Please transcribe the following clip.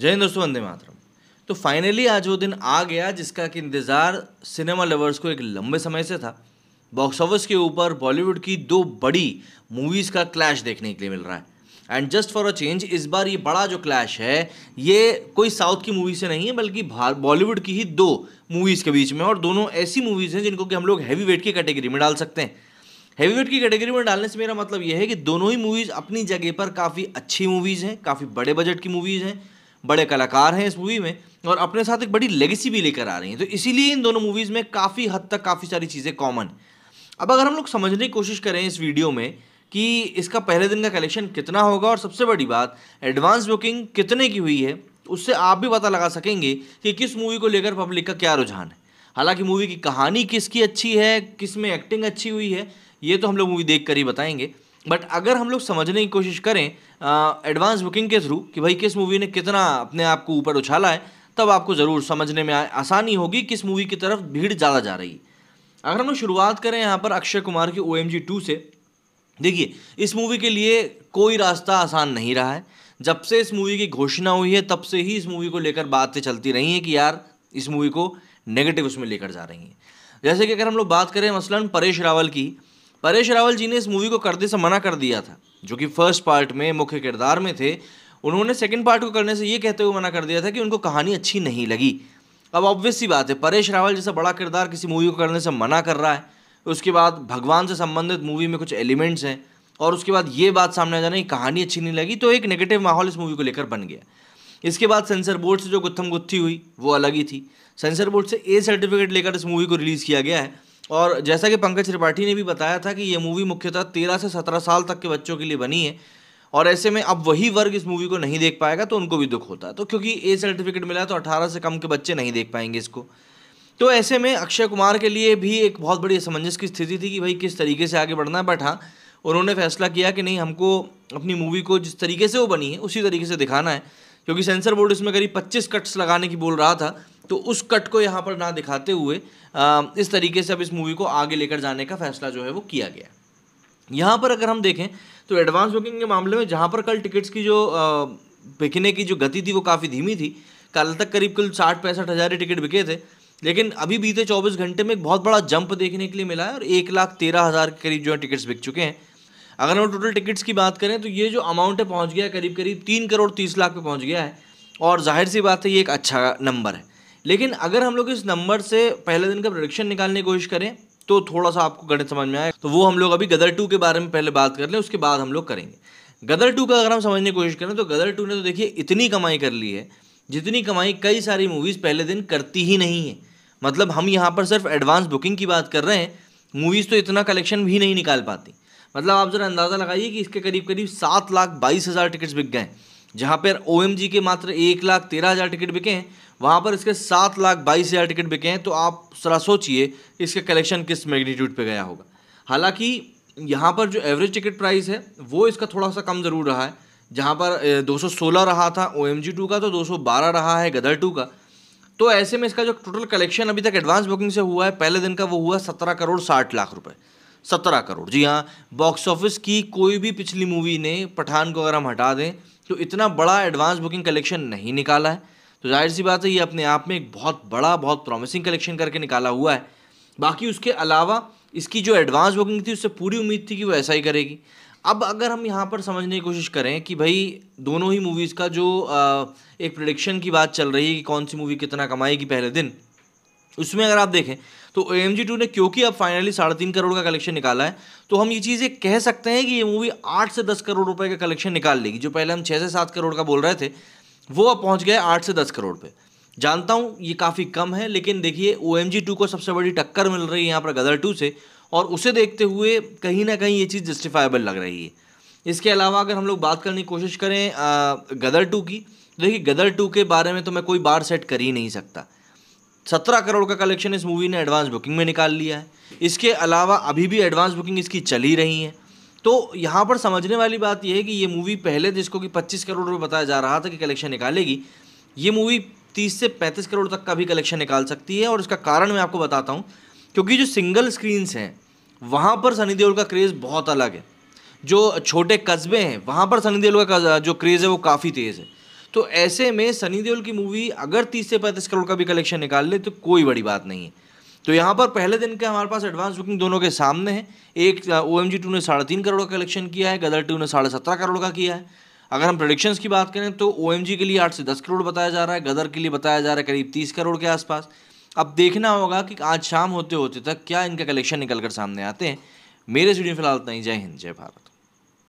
जय हिंद दोस्तों वंदे मातरम तो फाइनली आज वो दिन आ गया जिसका कि इंतज़ार सिनेमा लवर्स को एक लंबे समय से था बॉक्स ऑफिस के ऊपर बॉलीवुड की दो बड़ी मूवीज़ का क्लैश देखने के लिए मिल रहा है and just for a change इस बार ये बड़ा जो क्लैश है ये कोई साउथ की मूवी से नहीं है बल्कि बॉलीवुड की ही दो मूवीज़ के बीच में और दोनों ऐसी मूवीज़ हैं जिनको कि हम लोग हैवी वेट की कैटेगरी में डाल सकते हैं हैवी वेट की कैटेगरी में डालने से मेरा मतलब यह है कि दोनों ही मूवीज़ अपनी जगह पर काफ़ी अच्छी मूवीज़ हैं काफ़ी बड़े बजट की मूवीज़ हैं बड़े कलाकार हैं इस मूवी में और अपने साथ एक बड़ी लेगेसी भी लेकर आ रही हैं तो इसीलिए इन दोनों मूवीज़ में काफ़ी हद तक काफ़ी सारी चीज़ें कॉमन अब अगर हम लोग समझने की कोशिश करें इस वीडियो में कि इसका पहले दिन का कलेक्शन कितना होगा और सबसे बड़ी बात एडवांस बुकिंग कितने की हुई है उससे आप भी पता लगा सकेंगे कि किस मूवी को लेकर पब्लिक का क्या रुझान है हालांकि मूवी की कहानी किसकी अच्छी है किस में एक्टिंग अच्छी हुई है ये तो हम लोग मूवी देख कर ही बताएंगे बट अगर हम लोग समझने की कोशिश करें एडवांस बुकिंग के थ्रू कि भाई किस मूवी ने कितना अपने आप को ऊपर उछाला है तब आपको ज़रूर समझने में आसानी होगी किस मूवी की तरफ भीड़ ज़्यादा जा रही है अगर हम लोग शुरुआत करें यहाँ पर अक्षय कुमार की ओ एम जी टू से देखिए इस मूवी के लिए कोई रास्ता आसान नहीं रहा है जब से इस मूवी की घोषणा हुई है तब से ही इस मूवी को लेकर बातें चलती रही हैं कि यार इस मूवी को नेगेटिव उसमें लेकर जा रही हैं जैसे कि अगर हम लोग बात करें मसलन परेश रावल की परेश रावल जी ने इस मूवी को करने से मना कर दिया था जो कि फर्स्ट पार्ट में मुख्य किरदार में थे उन्होंने सेकंड पार्ट को करने से ये कहते हुए मना कर दिया था कि उनको कहानी अच्छी नहीं लगी अब ऑब्वियस सी बात है परेश रावल जैसा बड़ा किरदार किसी मूवी को करने से मना कर रहा है उसके बाद भगवान से संबंधित मूवी में कुछ एलिमेंट्स हैं और उसके बाद ये बात सामने आ जाना कि कहानी अच्छी नहीं लगी तो एक नेगेटिव माहौल इस मूवी को लेकर बन गया इसके बाद सेंसर बोर्ड से जो गुत्थम गुत्थी हुई वो अलग ही थी सेंसर बोर्ड से ए सर्टिफिकेट लेकर इस मूवी को रिलीज़ किया गया है और जैसा कि पंकज त्रिपाठी ने भी बताया था कि ये मूवी मुख्यतः तेरह से सत्रह साल तक के बच्चों के लिए बनी है और ऐसे में अब वही वर्ग इस मूवी को नहीं देख पाएगा तो उनको भी दुख होता है तो क्योंकि ए सर्टिफिकेट मिला तो अठारह से कम के बच्चे नहीं देख पाएंगे इसको तो ऐसे में अक्षय कुमार के लिए भी एक बहुत बड़ी असमंजस की स्थिति थी कि भाई किस तरीके से आगे बढ़ना है बट हाँ उन्होंने फैसला किया कि नहीं हमको अपनी मूवी को जिस तरीके से वो बनी है उसी तरीके से दिखाना है क्योंकि सेंसर बोर्ड इसमें करीब 25 कट्स लगाने की बोल रहा था तो उस कट को यहाँ पर ना दिखाते हुए आ, इस तरीके से अब इस मूवी को आगे लेकर जाने का फैसला जो है वो किया गया यहाँ पर अगर हम देखें तो एडवांस बुकिंग के मामले में जहाँ पर कल टिकट्स की जो बिकने की जो गति थी वो काफ़ी धीमी थी कल तक करीब कुल साठ पैंसठ हज़ार टिकट बिके थे लेकिन अभी बीते 24 घंटे में एक बहुत बड़ा जंप देखने के लिए मिला है और एक लाख तेरह हज़ार के करीब जो है टिकट्स बिक चुके हैं अगर हम टोटल टिकट्स की बात करें तो ये जो अमाउंट है पहुँच गया करीब करीब तीन करोड़ तीस लाख पे पहुँच गया है और जाहिर सी बात है ये एक अच्छा नंबर है लेकिन अगर हम लोग इस नंबर से पहले दिन का प्रोडिक्शन निकालने की कोशिश करें तो थोड़ा सा आपको गणित समझ में आए तो वो हम लोग अभी गदर टू के बारे में पहले बात कर लें उसके बाद हम लोग करेंगे गदर टू का अगर हम समझने की कोशिश करें तो गदर टू ने तो देखिए इतनी कमाई कर ली है जितनी कमाई कई सारी मूवीज़ पहले दिन करती ही नहीं है मतलब हम यहाँ पर सिर्फ एडवांस बुकिंग की बात कर रहे हैं मूवीज़ तो इतना कलेक्शन भी नहीं निकाल पाती मतलब आप ज़रा अंदाज़ा लगाइए कि इसके करीब करीब सात लाख बाईस हज़ार टिकट्स बिक गए जहाँ पर ओ के मात्र एक लाख तेरह हज़ार टिकट बिके हैं वहाँ पर इसके सात लाख बाईस हज़ार टिकट बिके हैं तो आप ज़रा सोचिए इसका कलेक्शन किस मैग्नीट्यूड पर गया होगा हालाँकि यहाँ पर जो एवरेज टिकट प्राइस है वो इसका थोड़ा सा कम ज़रूर रहा है जहाँ पर 216 रहा था ओ एम टू का तो 212 रहा है गदर टू का तो ऐसे में इसका जो टोटल कलेक्शन अभी तक एडवांस बुकिंग से हुआ है पहले दिन का वो हुआ सत्रह करोड़ साठ लाख रुपए सत्रह करोड़ जी हाँ बॉक्स ऑफिस की कोई भी पिछली मूवी ने पठान को अगर हम हटा दें तो इतना बड़ा एडवांस बुकिंग कलेक्शन नहीं निकाला है तो जाहिर सी बात है ये अपने आप में एक बहुत बड़ा बहुत प्रॉमिसिंग कलेक्शन करके निकाला हुआ है बाकी उसके अलावा इसकी जो एडवांस बुकिंग थी उससे पूरी उम्मीद थी कि वो ऐसा ही करेगी अब अगर हम यहाँ पर समझने की कोशिश करें कि भाई दोनों ही मूवीज़ का जो एक प्रडिक्शन की बात चल रही है कि कौन सी मूवी कितना कमाएगी पहले दिन उसमें अगर आप देखें तो ए एम जी टू ने क्योंकि अब फाइनली साढ़े तीन करोड़ का कलेक्शन निकाला है तो हम ये चीज़ें कह सकते हैं कि ये मूवी आठ से दस करोड़ रुपए का कलेक्शन निकाल लेगी जो पहले हम छः से सात करोड़ का बोल रहे थे वो अब पहुँच गए आठ से दस करोड़ पे जानता हूँ ये काफ़ी कम है लेकिन देखिए ओ एम जी टू को सबसे बड़ी टक्कर मिल रही है यहाँ पर गदर टू से और उसे देखते हुए कहीं ना कहीं ये चीज़ जस्टिफाइबल लग रही है इसके अलावा अगर हम लोग बात करने की कोशिश करें गदर टू की देखिए गदर टू के बारे में तो मैं कोई बार सेट कर ही नहीं सकता सत्रह करोड़ का कलेक्शन इस मूवी ने एडवांस बुकिंग में निकाल लिया है इसके अलावा अभी भी एडवांस बुकिंग इसकी चली रही है तो यहाँ पर समझने वाली बात यह है कि ये मूवी पहले जिसको कि 25 करोड़ रुपये बताया जा रहा था कि कलेक्शन निकालेगी ये मूवी 30 से 35 करोड़ तक का भी कलेक्शन निकाल सकती है और इसका कारण मैं आपको बताता हूँ क्योंकि जो सिंगल स्क्रीन्स हैं वहाँ पर सनी देओल का क्रेज़ बहुत अलग है जो छोटे कस्बे हैं वहाँ पर सनी देओल का जो क्रेज़ है वो काफ़ी तेज़ है तो ऐसे में सनी देओल की मूवी अगर तीस से पैंतीस करोड़ का भी कलेक्शन निकाल ले तो कोई बड़ी बात नहीं है तो यहाँ पर पहले दिन के हमारे पास एडवांस बुकिंग दोनों के सामने है एक ओ एम जी टू ने साढ़े तीन करोड़ का कलेक्शन किया है गदर टू ने साढ़े सत्रह करोड़ का किया है अगर हम प्रोडिक्शंस की बात करें तो ओ एम जी के लिए आठ से दस करोड़ बताया जा रहा है गदर के लिए बताया जा रहा है करीब तीस करोड़ के आसपास अब देखना होगा कि आज शाम होते होते तक क्या इनका कलेक्शन निकल कर सामने आते हैं मेरे स्टूडियो फिलहाल इतना ही जय हिंद जय भारत